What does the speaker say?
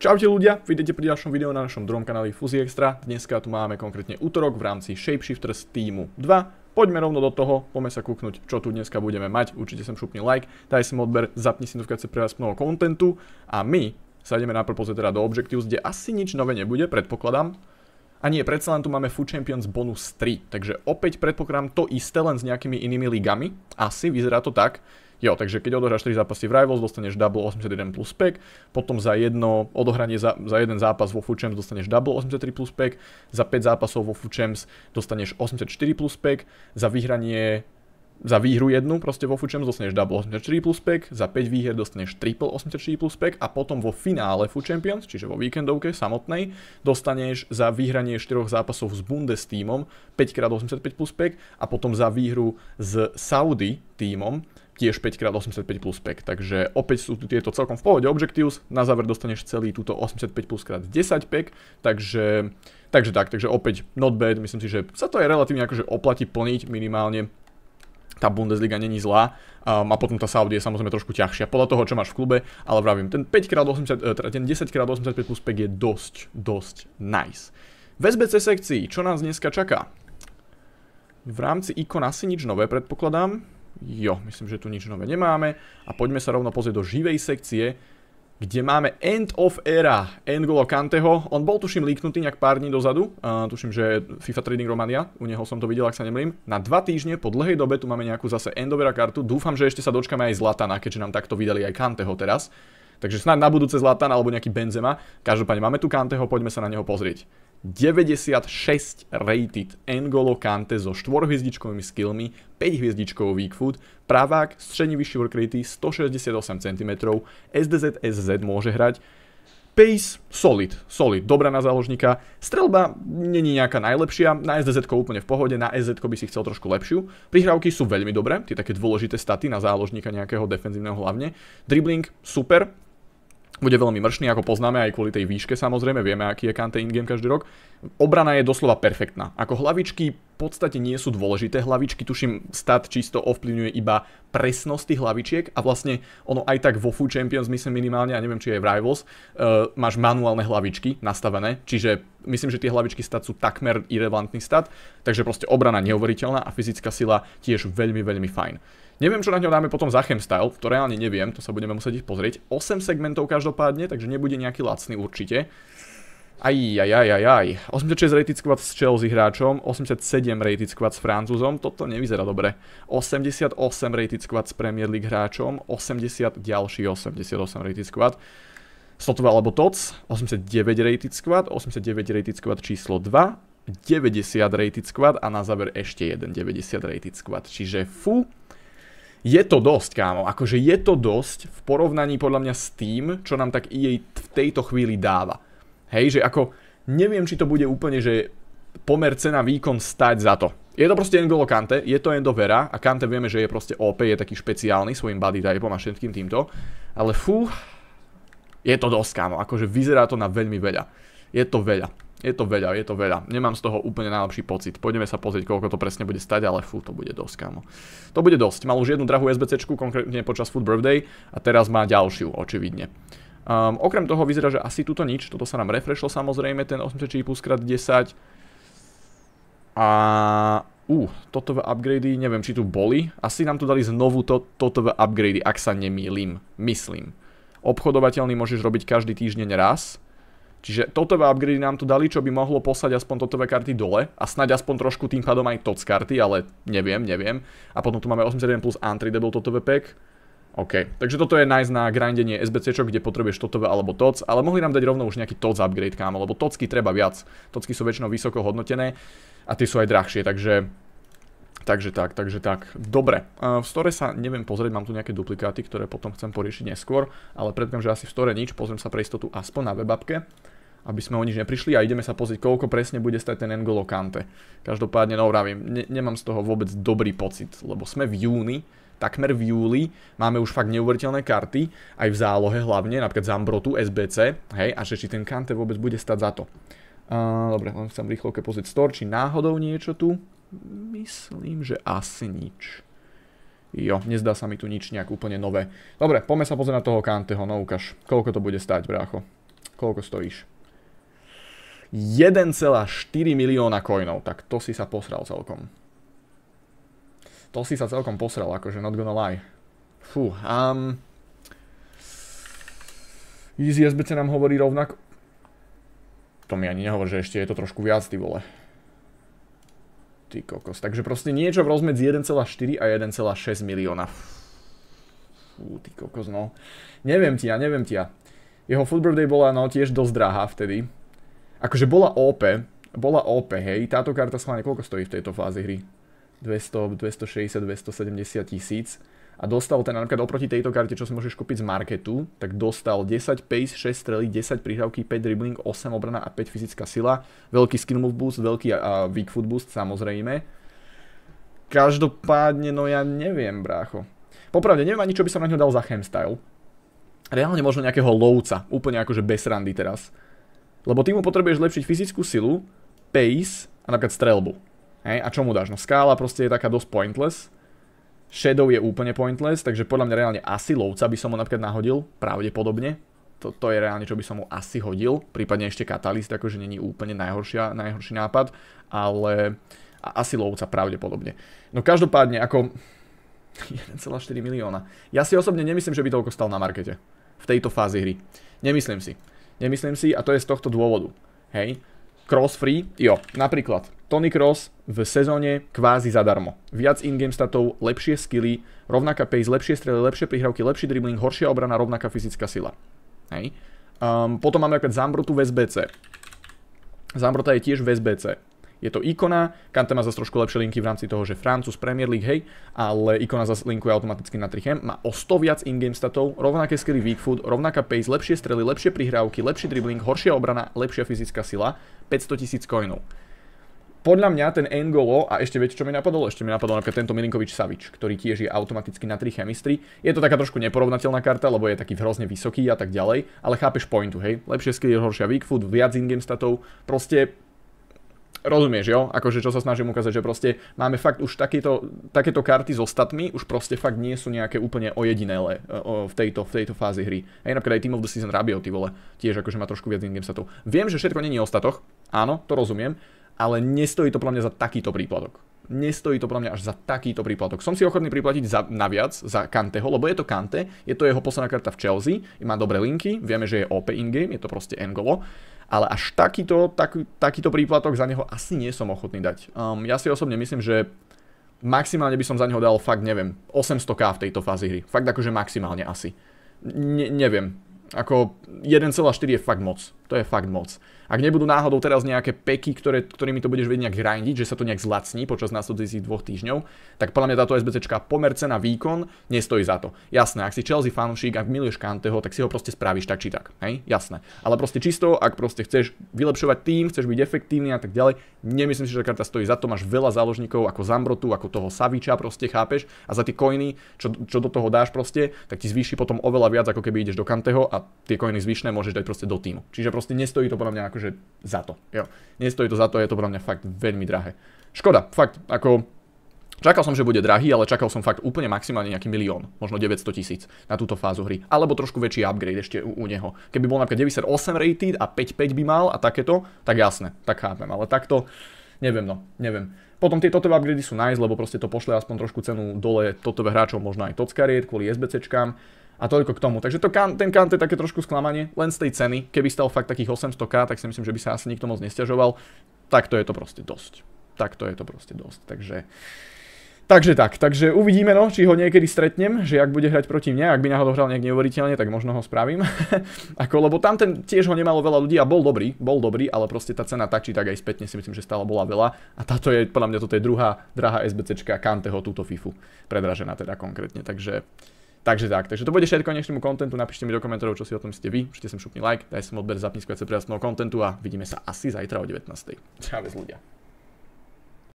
Čaute ľudia, vidíte pri ďalšom videu na našom druhom kanáli Fuzi Extra. Dneska tu máme konkrétne útorok v rámci Shapeshifters týmu 2. Poďme rovno do toho, poďme sa kúknuť, čo tu dneska budeme mať. Určite sem šupni like, daj sem odber, zapni si notifikácie pre vás mnoho kontentu a my sa ideme na propozrieť teda do Objectives, kde asi nič nové nebude, predpokladám. A nie, predsa len tu máme Food Champions bonus 3, takže opäť predpokladám to isté len s nejakými inými ligami. Asi, vyzerá to tak. Jo, takže keď odohráš 3 zápasy v Rivals, dostaneš double 81 plus pack, potom za jedno odohranie za, za jeden zápas vo Fuchems dostaneš double 83 plus pack, za 5 zápasov vo Fuchems dostaneš 84 plus pack, za vyhranie za výhru jednu proste vo Fuchems dostaneš double 84 plus pack, za 5 výher dostaneš triple 84 plus pack a potom vo finále Food Champions, čiže vo víkendovke samotnej, dostaneš za vyhranie 4 zápasov s Bundes týmom 5x85 plus pack a potom za výhru s Saudi týmom tiež 5 x 85 plus pack. Takže opäť sú tu tieto celkom v pohode objectives, na záver dostaneš celý túto 85 plus krát 10 pack, takže, takže tak, takže opäť not bad, myslím si, že sa to aj relatívne akože oplatí plniť minimálne, tá Bundesliga není zlá um, a potom tá Saudi je samozrejme trošku ťažšia podľa toho, čo máš v klube, ale vravím, ten, 5x80, e, teda ten 10x85 plus pack je dosť, dosť nice. V SBC sekcii, čo nás dneska čaká? V rámci ikon asi nič nové, predpokladám. Jo, myslím, že tu nič nové nemáme. A poďme sa rovno pozrieť do živej sekcie, kde máme End of Era N'Golo Kanteho. On bol tuším líknutý nejak pár dní dozadu. Uh, tuším, že FIFA Trading Romania, u neho som to videl, ak sa nemlím. Na dva týždne po dlhej dobe tu máme nejakú zase End of Era kartu. Dúfam, že ešte sa dočkame aj Zlatana, keďže nám takto vydali aj Kanteho teraz. Takže snáď na budúce Zlatan alebo nejaký Benzema. Každopádne máme tu Kanteho, poďme sa na neho pozrieť. 96 rated N'Golo Kante so 4-hviezdičkovými skillmi, 5-hviezdičkovou foot, pravák, stredný vyšší rate, 168 cm, SDZ SZ môže hrať, Pace, solid, solid, dobrá na záložníka. Strelba není nejaká najlepšia, na SDZ úplne v pohode, na SZ by si chcel trošku lepšiu. Prihrávky sú veľmi dobré, tie také dôležité staty na záložníka nejakého defenzívneho hlavne. Dribbling, super, bude veľmi mršný, ako poznáme aj kvôli tej výške samozrejme, vieme aký je Kante in-game každý rok. Obrana je doslova perfektná. Ako hlavičky v podstate nie sú dôležité, hlavičky tuším stat čisto ovplyvňuje iba presnosť tých hlavičiek a vlastne ono aj tak vo Food Champions myslím minimálne, a neviem či je v Rivals, uh, máš manuálne hlavičky nastavené, čiže myslím, že tie hlavičky stat sú takmer irrelevantný stat, takže proste obrana neuveriteľná a fyzická sila tiež veľmi, veľmi fajn. Neviem, čo na ňo dáme potom za Chemstyle, to reálne neviem, to sa budeme musieť pozrieť. 8 segmentov každopádne, takže nebude nejaký lacný určite. Aj, aj, aj, aj, aj. 86 rated squad s Chelsea hráčom, 87 rated squad s Francúzom, toto nevyzerá dobre. 88 rated squad s Premier League hráčom, 80 ďalší 88 rated squad. Sotva alebo Toc, 89 rated squad, 89 rated squad číslo 2, 90 rated squad a na záver ešte jeden 90 rated squad. Čiže fú je to dosť, kámo. Akože je to dosť v porovnaní podľa mňa s tým, čo nám tak jej v tejto chvíli dáva. Hej, že ako neviem, či to bude úplne, že pomer cena výkon stať za to. Je to proste engolo Kante, je to Endo Vera a Kante vieme, že je proste OP, je taký špeciálny svojim body typeom a všetkým týmto. Ale fú, je to dosť, kámo. Akože vyzerá to na veľmi veľa. Je to veľa je to veľa, je to veľa. Nemám z toho úplne najlepší pocit. Poďme sa pozrieť, koľko to presne bude stať, ale fú, to bude dosť, kámo. To bude dosť. Mal už jednu drahú SBC, konkrétne počas Food Birthday a teraz má ďalšiu, očividne. Um, okrem toho vyzerá, že asi tuto nič. Toto sa nám refreshlo samozrejme, ten 800 plus 10. A... Uh, toto v upgrady, neviem, či tu boli. Asi nám tu dali znovu to, toto v upgrady, ak sa nemýlim. Myslím. Obchodovateľný môžeš robiť každý týždeň raz Čiže totové upgrady nám tu dali, čo by mohlo posať aspoň totové karty dole a snaď aspoň trošku tým pádom aj TOTS karty, ale neviem, neviem. A potom tu máme 81 plus untradable totové pack. OK, takže toto je nájsť na grindenie SBCčok, kde potrebuješ totové alebo TOC, ale mohli nám dať rovno už nejaký TOC upgrade, kámo, lebo TOCky treba viac. TOCky sú väčšinou vysoko hodnotené a tie sú aj drahšie, takže Takže tak, takže tak. Dobre, v store sa neviem pozrieť, mám tu nejaké duplikáty, ktoré potom chcem poriešiť neskôr, ale predpokladám, že asi v store nič, pozriem sa pre istotu aspoň na webapke, aby sme o nič neprišli a ideme sa pozrieť, koľko presne bude stať ten N'Golo Kante. Každopádne, no vravím, nemám z toho vôbec dobrý pocit, lebo sme v júni, takmer v júli, máme už fakt neuveriteľné karty, aj v zálohe hlavne, napríklad Zambrotu, SBC, hej, a že či ten Kante vôbec bude stať za to. dobre, len chcem rýchlovke pozrieť store, či náhodou niečo tu. Myslím, že asi nič. Jo, nezdá sa mi tu nič nejak úplne nové. Dobre, poďme sa pozrieť na toho Kanteho, no ukáž. Koľko to bude stať, brácho? Koľko stojíš? 1,4 milióna coinov, tak to si sa posral celkom. To si sa celkom posral, akože not gonna lie. Fú, um... Easy SBC nám hovorí rovnako... To mi ani nehovor, že ešte je to trošku viac, ty vole. Ty kokos. Takže proste niečo v rozmedzi 1,4 a 1,6 milióna. Fú, ty kokos, no. Neviem ti ja, neviem ti ja. Jeho Food Birthday bola no tiež dosť drahá vtedy. Akože bola OP, bola OP, hej. Táto karta schválne koľko stojí v tejto fáze hry? 200, 260, 270 tisíc a dostal ten napríklad oproti tejto karte, čo si môžeš kúpiť z marketu, tak dostal 10 pace, 6 strely, 10 prihrávky, 5 dribbling, 8 obrana a 5 fyzická sila, veľký skill move boost, veľký uh, weak foot boost samozrejme. Každopádne, no ja neviem, brácho. Popravde, neviem ani, čo by som na ňo dal za chemstyle. Reálne možno nejakého lovca, úplne akože bez randy teraz. Lebo ty mu potrebuješ lepšiť fyzickú silu, pace a napríklad strelbu. Hej, a čo mu dáš? No skála proste je taká dosť pointless. Shadow je úplne pointless, takže podľa mňa reálne asi lovca by som ho napríklad nahodil, pravdepodobne. To, je reálne, čo by som mu asi hodil, prípadne ešte katalist, akože není úplne najhorší nápad, ale asi lovca pravdepodobne. No každopádne, ako 1,4 milióna. Ja si osobne nemyslím, že by toľko stal na markete v tejto fázi hry. Nemyslím si. Nemyslím si a to je z tohto dôvodu. Hej? Cross free, jo, napríklad Tony Cross v sezóne kvázi zadarmo. Viac in-game statov, lepšie skilly, rovnaká pace, lepšie strely, lepšie prihrávky, lepší dribbling, horšia obrana, rovnaká fyzická sila. Hej. Um, potom máme napríklad Zambrotu v SBC. Zambrota je tiež v SBC. Je to ikona, Kante má zase trošku lepšie linky v rámci toho, že Francúz Premier League, hej, ale ikona zase linkuje automaticky na 3M, má o 100 viac in-game statov, rovnaké skilly weak food, rovnaká pace, lepšie strely, lepšie prihrávky, lepší dribbling, horšia obrana, lepšia fyzická sila, 500 tisíc coinov podľa mňa ten Angolo a ešte viete, čo mi napadlo? Ešte mi napadlo napríklad tento Milinkovič Savič, ktorý tiež je automaticky na 3 chemistry. Je to taká trošku neporovnateľná karta, lebo je taký hrozne vysoký a tak ďalej, ale chápeš pointu, hej? Lepšie skill, horšia weak food, viac in-game statov, proste rozumieš, jo? Akože čo sa snažím ukázať, že proste máme fakt už takéto, takéto karty so statmi, už proste fakt nie sú nejaké úplne ojedinele v, tejto, v tejto hry. Hej, napríklad aj Team of the Season Rabio, ty vole, tiež akože má trošku viac in-game statov. Viem, že všetko není o statoch, áno, to rozumiem, ale nestojí to pre mňa za takýto príplatok. Nestojí to pre mňa až za takýto príplatok. Som si ochotný priplatiť za, naviac za Kanteho, lebo je to Kante, je to jeho posledná karta v Chelsea, má dobré linky, vieme, že je OP in-game, je to proste Engolo, ale až takýto, tak, takýto príplatok za neho asi nie som ochotný dať. Um, ja si osobne myslím, že maximálne by som za neho dal fakt, neviem, 800k v tejto fázi hry. Fakt akože maximálne asi. Ne, neviem. Ako 1,4 je fakt moc. To je fakt moc. Ak nebudú náhodou teraz nejaké peky, ktoré, ktorými to budeš vedieť nejak grindiť, že sa to nejak zlacní počas následujúcich dvoch týždňov, tak podľa mňa táto SBCčka pomer cena výkon nestojí za to. Jasné, ak si Chelsea fanúšik, ak miluješ Kanteho, tak si ho proste spravíš tak či tak. Hej? Jasné. Ale proste čisto, ak proste chceš vylepšovať tým, chceš byť efektívny a tak ďalej, nemyslím si, že karta stojí za to. Máš veľa záložníkov ako Zambrotu, ako toho Saviča, proste chápeš? A za tie koiny, čo, čo do toho dáš proste, tak ti zvýši potom oveľa viac, ako keby ideš do Kanteho a tie koiny zvyšné môžeš dať proste do týmu. Čiže proste nestojí to podľa mňa ako akože za to. Jo. Nestojí to za to, je to pre mňa fakt veľmi drahé. Škoda, fakt, ako Čakal som, že bude drahý, ale čakal som fakt úplne maximálne nejaký milión, možno 900 tisíc na túto fázu hry. Alebo trošku väčší upgrade ešte u, u neho. Keby bol napríklad 98 rated a 5.5 by mal a takéto, tak jasné, tak chápem. Ale takto, neviem no, neviem. Potom tieto totové upgrady sú nice, lebo proste to pošle aspoň trošku cenu dole toto hráčov, možno aj tockariet kvôli SBCčkám a toľko k tomu. Takže to kan, ten Kant je také trošku sklamanie, len z tej ceny. Keby stal fakt takých 800k, tak si myslím, že by sa asi nikto moc nestiažoval. Takto je to proste dosť. Takto je to proste dosť. Takže... Takže tak, takže uvidíme no, či ho niekedy stretnem, že ak bude hrať proti mne, ak by náhodou hral nejak neuveriteľne, tak možno ho spravím. Ako, lebo tam ten tiež ho nemalo veľa ľudí a bol dobrý, bol dobrý, ale proste tá cena tak či tak aj spätne si myslím, že stále bola veľa. A táto je, podľa mňa, toto je druhá drahá SBCčka Kanteho túto FIFU. Predražená teda konkrétne, takže... Takže tak, takže to bude všetko dnešnému kontentu, napíšte mi do komentárov, čo si o tom ste vy, určite sem šupni like, daj som odber, zapni skvece prejasného kontentu a vidíme sa asi zajtra o 19. Čau ľudia.